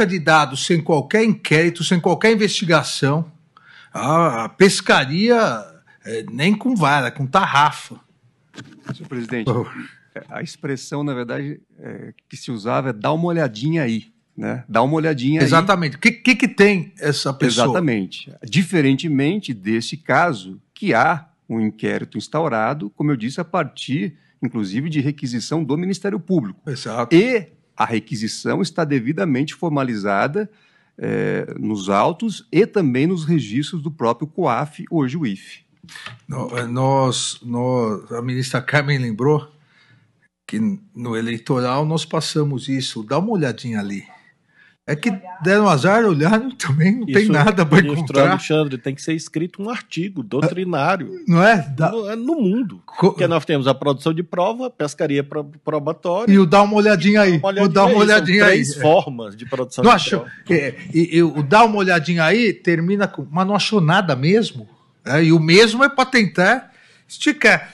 troca de dados sem qualquer inquérito, sem qualquer investigação. A pescaria é, nem com vara, com tarrafa. Senhor presidente, oh. a expressão, na verdade, é, que se usava é dar uma olhadinha aí. Né? Dá uma olhadinha Exatamente. Aí. O que, que, que tem essa pessoa? Exatamente. Diferentemente desse caso, que há um inquérito instaurado, como eu disse, a partir, inclusive, de requisição do Ministério Público. Exato. E a requisição está devidamente formalizada é, nos autos e também nos registros do próprio COAF, hoje o IFE. É, nós, nós, a ministra Carmen lembrou que no eleitoral nós passamos isso. Dá uma olhadinha ali. É que deram azar, olharam, né? também não Isso, tem nada para encontrar. Alexandre, tem que ser escrito um artigo doutrinário. Não é? Da... No, é, no, mundo. Co... Porque nós temos a produção de prova, pescaria probatória. E o dá uma olhadinha aí. Uma o dá uma olhadinha aí. três formas de produção não de achou... prova. É, e, e, o dá uma olhadinha aí termina com, mas não achou nada mesmo. É, e o mesmo é para tentar esticar.